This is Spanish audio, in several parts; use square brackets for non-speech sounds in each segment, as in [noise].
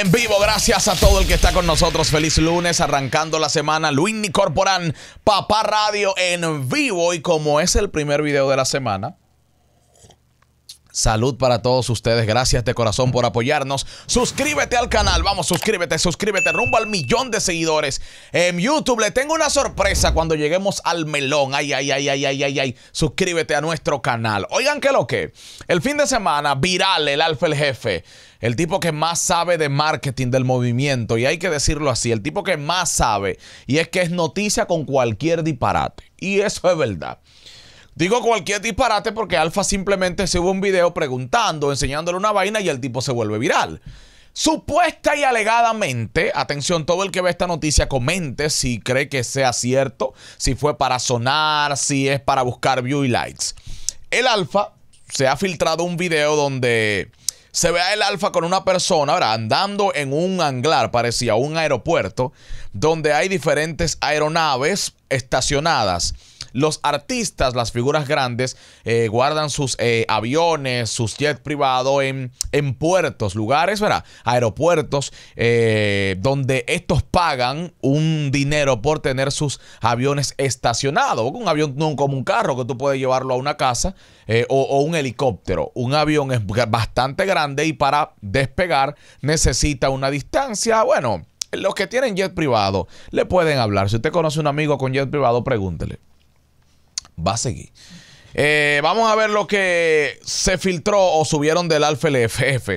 en vivo. Gracias a todo el que está con nosotros. Feliz lunes, arrancando la semana. Luis Corporán, Papá Radio en vivo. Y como es el primer video de la semana, Salud para todos ustedes. Gracias de corazón por apoyarnos. Suscríbete al canal. Vamos, suscríbete, suscríbete. Rumbo al millón de seguidores. En YouTube le tengo una sorpresa cuando lleguemos al melón. Ay, ay, ay, ay, ay, ay, ay. Suscríbete a nuestro canal. Oigan, ¿qué lo que? El fin de semana, viral el alfa el jefe. El tipo que más sabe de marketing del movimiento. Y hay que decirlo así. El tipo que más sabe. Y es que es noticia con cualquier disparate. Y eso es verdad. Digo cualquier disparate porque Alfa simplemente sube un video preguntando, enseñándole una vaina y el tipo se vuelve viral. Supuesta y alegadamente, atención, todo el que ve esta noticia comente si cree que sea cierto, si fue para sonar, si es para buscar view y likes. El Alfa se ha filtrado un video donde se ve a el Alfa con una persona, ahora, andando en un anglar, parecía un aeropuerto, donde hay diferentes aeronaves estacionadas los artistas, las figuras grandes, eh, guardan sus eh, aviones, sus jets privados en, puertos, lugares, ¿verdad? Aeropuertos, eh, donde estos pagan un dinero por tener sus aviones estacionados. Un avión no como un carro que tú puedes llevarlo a una casa o, un helicóptero. Un avión es bastante grande y para despegar necesita una distancia, bueno los que tienen jet privado le pueden hablar. Si usted conoce un amigo con jet privado, pregúntele va a seguir. Eh, vamos a ver lo que se filtró o subieron del Alfa LFF,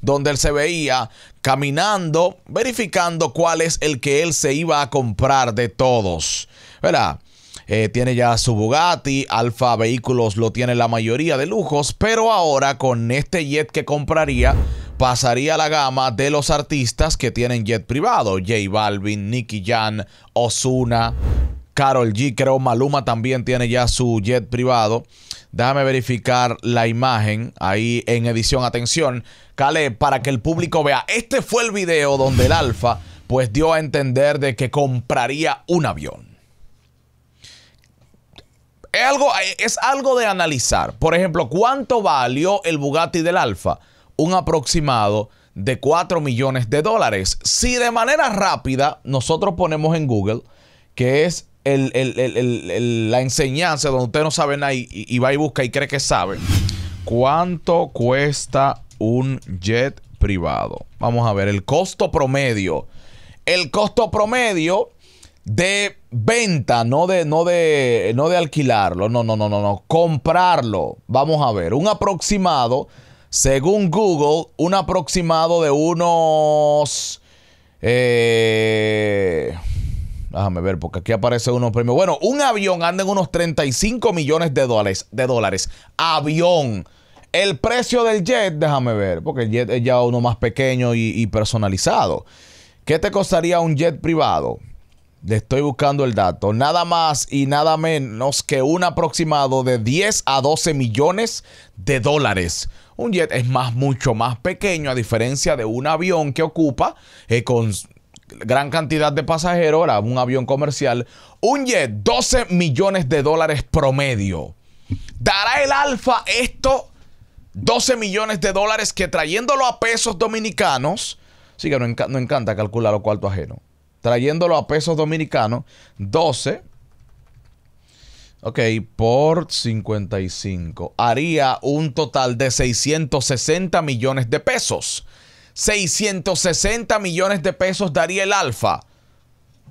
donde él se veía caminando, verificando cuál es el que él se iba a comprar de todos. ¿Verdad? Eh, tiene ya su Bugatti, Alfa Vehículos lo tiene la mayoría de lujos, pero ahora con este jet que compraría pasaría a la gama de los artistas que tienen jet privado, J Balvin, Nicky Jan, Osuna, Carol G, creo Maluma también tiene ya su jet privado. Déjame verificar la imagen ahí en edición. Atención, Cale, para que el público vea. Este fue el video donde el Alfa pues dio a entender de que compraría un avión. Es algo, es algo de analizar. Por ejemplo, ¿cuánto valió el Bugatti del Alfa? Un aproximado de 4 millones de dólares. Si de manera rápida nosotros ponemos en Google que es la enseñanza donde usted no sabe nada y, va y busca y cree que sabe. ¿Cuánto cuesta un jet privado? Vamos a ver, el costo promedio. El costo promedio de venta, no de, no de, no de alquilarlo, no, no, no, no, no, comprarlo. Vamos a ver, un aproximado, según Google, un aproximado de unos... Eh, Déjame ver, porque aquí aparece unos premios. Bueno, un avión anda en unos 35 millones de dólares. De dólares. Avión. El precio del jet, déjame ver, porque el jet es ya uno más pequeño y, personalizado. ¿Qué te costaría un jet privado? Le estoy buscando el dato. Nada más y nada menos que un aproximado de 10 a 12 millones de dólares. Un jet es más, mucho más pequeño, a diferencia de un avión que ocupa eh, con gran cantidad de pasajeros, era un avión comercial, un jet, 12 millones de dólares promedio. ¿Dará el Alfa esto? 12 millones de dólares que trayéndolo a pesos dominicanos, sí que no encanta calcular lo cuarto ajeno, trayéndolo a pesos dominicanos, 12, ok, por 55, haría un total de 660 millones de pesos. 660 millones de pesos daría el Alfa.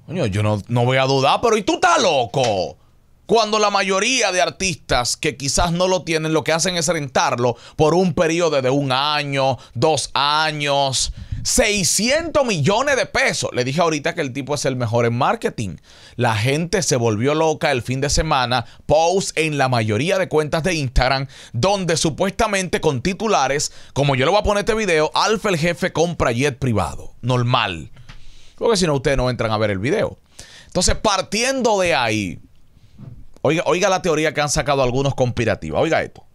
yo no, no voy a dudar, pero ¿y tú estás loco? Cuando la mayoría de artistas que quizás no lo tienen, lo que hacen es rentarlo por un periodo de un año, dos años. 600 millones de pesos. Le dije ahorita que el tipo es el mejor en marketing. La gente se volvió loca el fin de semana. Post en la mayoría de cuentas de Instagram, donde supuestamente con titulares, como yo le voy a poner este video, Alfa el jefe compra jet privado. Normal. Porque si no, ustedes no entran a ver el video. Entonces, partiendo de ahí, oiga, oiga la teoría que han sacado algunos conspirativos. Oiga esto.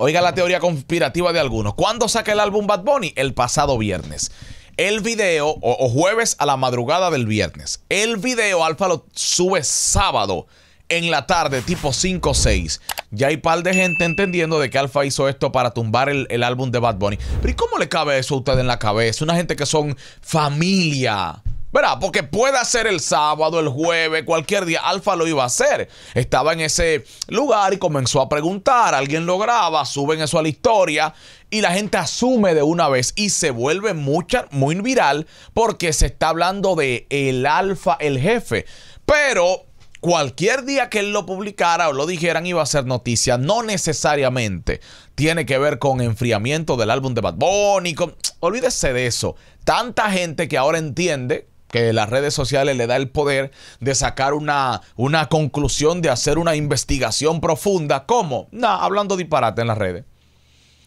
Oiga la teoría conspirativa de algunos. ¿Cuándo saca el álbum Bad Bunny? El pasado viernes. El video, o, jueves a la madrugada del viernes. El video Alfa lo sube sábado en la tarde, tipo 5 o 6. Ya hay par de gente entendiendo de que Alfa hizo esto para tumbar el, álbum de Bad Bunny. Pero ¿y cómo le cabe eso a usted en la cabeza? Una gente que son familia. Verá, Porque puede ser el sábado, el jueves, cualquier día. Alfa lo iba a hacer. Estaba en ese lugar y comenzó a preguntar. Alguien lo graba, suben eso a la historia y la gente asume de una vez y se vuelve muy viral porque se está hablando de el alfa, el jefe. Pero cualquier día que él lo publicara o lo dijeran iba a ser noticia. No necesariamente tiene que ver con enfriamiento del álbum de Bad Bunny. Olvídese de eso. Tanta gente que ahora entiende que las redes sociales le da el poder de sacar una, conclusión, de hacer una investigación profunda. ¿Cómo? No, hablando disparate en las redes.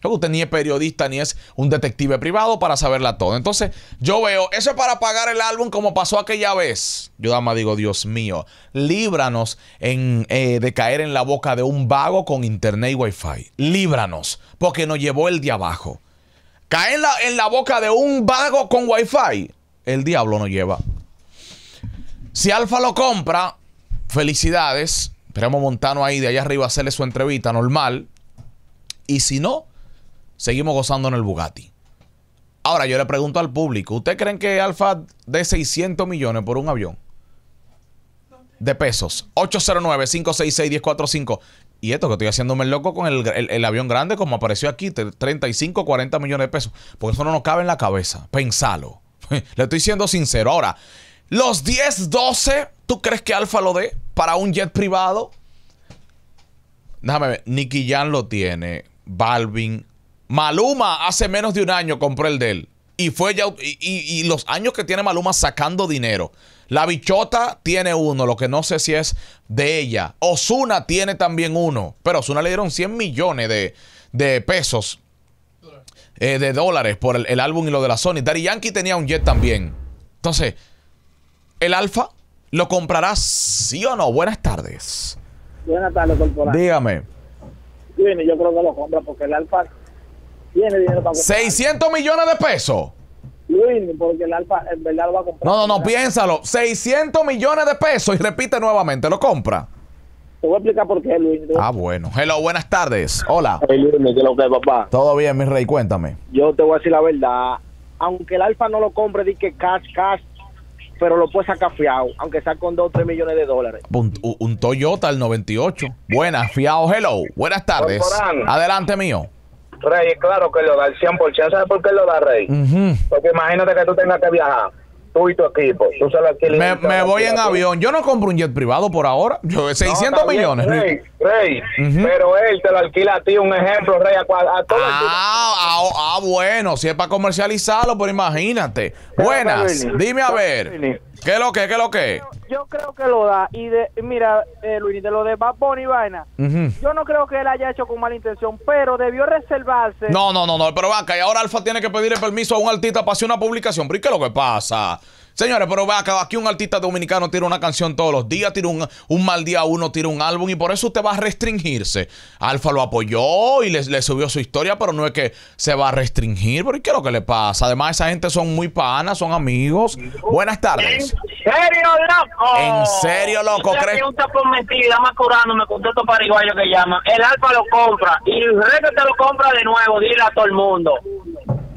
Usted ni es periodista ni es un detective privado para saberla todo. Entonces, yo veo, eso es para pagar el álbum como pasó aquella vez. Yo dama digo, Dios mío, líbranos eh, de caer en la boca de un vago con internet y wifi. Líbranos, porque nos llevó el de abajo. Caer en la, en la boca de un vago con wifi el diablo nos lleva. Si Alfa lo compra, felicidades. Esperemos Montano ahí de allá arriba a hacerle su entrevista normal. Y si no, seguimos gozando en el Bugatti. Ahora yo le pregunto al público, ¿ustedes creen que Alfa dé 600 millones por un avión? De pesos. 809-566-1045. Y esto que estoy haciéndome loco con el, el, avión grande como apareció aquí, 35, 40 millones de pesos. Porque eso no nos cabe en la cabeza. Pensalo. [laughs] Le estoy siendo sincero. Ahora, los 10, 12, ¿tú crees que Alfa lo dé para un jet privado? Déjame ver. Nicky Jan lo tiene. Balvin. Maluma hace menos de un año compró el de él. Y, fue y, los años que tiene Maluma sacando dinero. La bichota tiene uno, lo que no sé si es de ella. Osuna tiene también uno. Pero Osuna le dieron 100 millones de, de pesos eh, de dólares por el, álbum y lo de la Sony. Daddy Yankee tenía un jet también. Entonces, ¿el Alfa lo comprará sí o no? Buenas tardes. Buenas tardes, corporal. Dígame. yo creo que lo compra porque el Alfa tiene dinero para comprar. 600 millones de pesos. porque el Alfa en verdad lo va a comprar. No, no, no, piénsalo. 600 millones de pesos y repite nuevamente, lo compra. Te voy a explicar por qué, Luis. Ah, bueno. Hello, buenas tardes. Hola. Hola, Luis, ¿qué papá? Todo bien, mi rey, cuéntame. Yo te voy a decir la verdad. Aunque el Alfa no lo compre, di que cash, cash, pero lo puede sacar fiado, aunque sea con 2 o 3 millones de dólares. Un, Toyota al 98. Buenas, fiado, hello. Buenas tardes. Adelante, mío. Rey, claro que lo da el 100%. ¿Sabes por qué lo da, Rey? Porque imagínate que tú tengas que viajar tú y tu equipo. Tú sabes lo me, me voy en pues. avión. Yo no compro un jet privado por ahora. Yo, 600 millones. Rey, pero él te lo alquila a ti, un ejemplo, Rey, ah, ah, ah, bueno, si es para comercializarlo, pero imagínate. Buenas, dime a ver. ¿Qué es lo que? ¿Qué es lo que? yo creo que lo da. Y mira, eh, Luis, de lo de Bad Bunny vaina, yo no creo que él haya hecho con mala intención, pero debió reservarse. No, no, no, no, pero vaca, y ahora Alfa tiene que pedirle permiso a un artista para hacer una publicación. ¿Pero qué es lo que pasa? Señores, pero vea que aquí un artista dominicano tira una canción todos los días, tira un, mal día uno, tira un álbum y por eso usted va a restringirse. Alfa lo apoyó y le, subió su historia, pero no es que se va a restringir. porque ¿qué es lo que le pasa? Además, esa gente son muy panas, son amigos. Buenas tardes. ¿En serio, loco? ¿En serio, loco? ¿Crees? más que llama. El Alfa lo compra y el te lo compra de nuevo, dile a todo el mundo.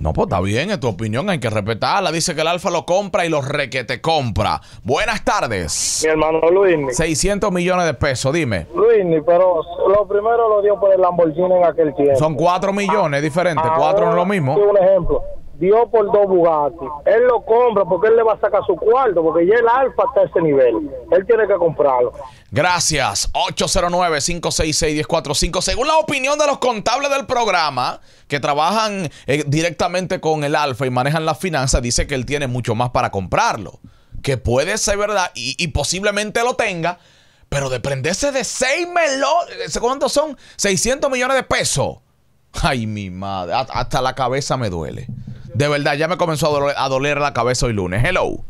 No, pues está bien, es tu opinión, hay que respetarla. Dice que el Alfa lo compra y lo requete compra. Buenas tardes. Mi hermano Luis. 600 millones de pesos, dime. Luis, pero lo primero lo dio por el Lamborghini en aquel tiempo. Son 4 millones diferentes, 4 ah, no es lo mismo. Un ejemplo dio por dos Bugatti. Él lo compra porque él le va a sacar su cuarto, porque ya el Alfa está a ese nivel. Él tiene que comprarlo. Gracias. 809-566-1045. Según la opinión de los contables del programa, que trabajan eh, directamente con el Alfa y manejan las finanzas, dice que él tiene mucho más para comprarlo. Que puede ser verdad y, posiblemente lo tenga, pero deprenderse de 6 melones, ¿cuántos son? 600 millones de pesos. Ay, mi madre, hasta la cabeza me duele. De verdad, ya me comenzó a doler, la cabeza hoy lunes. Hello.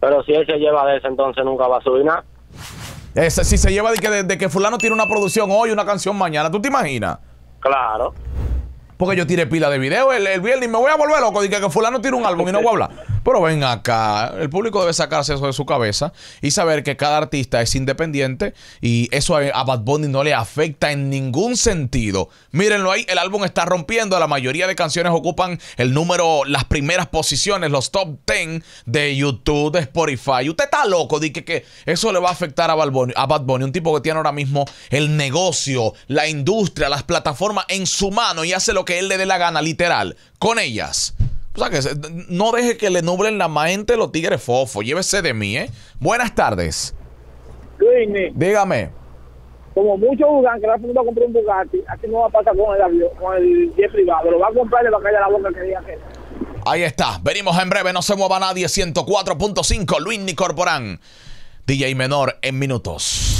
Pero si él se lleva de ese, entonces nunca va a subir nada. Ese, si se lleva de que, que fulano tiene una producción hoy, una canción mañana, ¿tú te imaginas? Claro. Porque yo tiré pila de video el, viernes y me voy a volver loco. de que fulano tiene un álbum y no voy a hablar. Pero ven acá, el público debe sacarse eso de su cabeza y saber que cada artista es independiente y eso a Bad Bunny no le afecta en ningún sentido. Mírenlo ahí, el álbum está rompiendo, la mayoría de canciones ocupan el número, las primeras posiciones, los top 10 de YouTube, de Spotify. Usted está loco, de que, eso le va a afectar a a Bad Bunny, un tipo que tiene ahora mismo el negocio, la industria, las plataformas en su mano y hace lo que él le dé la gana, literal, con ellas. O sea, no deje que le nublen la mente los tigres fofos, Llévese de mí, ¿eh? Buenas tardes. Luis, Dígame. Como muchos jugan que la va comprar un Bugatti, así no va a pasar con el avión, con el jet privado. Lo va a comprar y va a caer la boca que diga que. Ahí está. Venimos en breve. No se mueva nadie. 104.5. Luis Corporán. DJ Menor en minutos.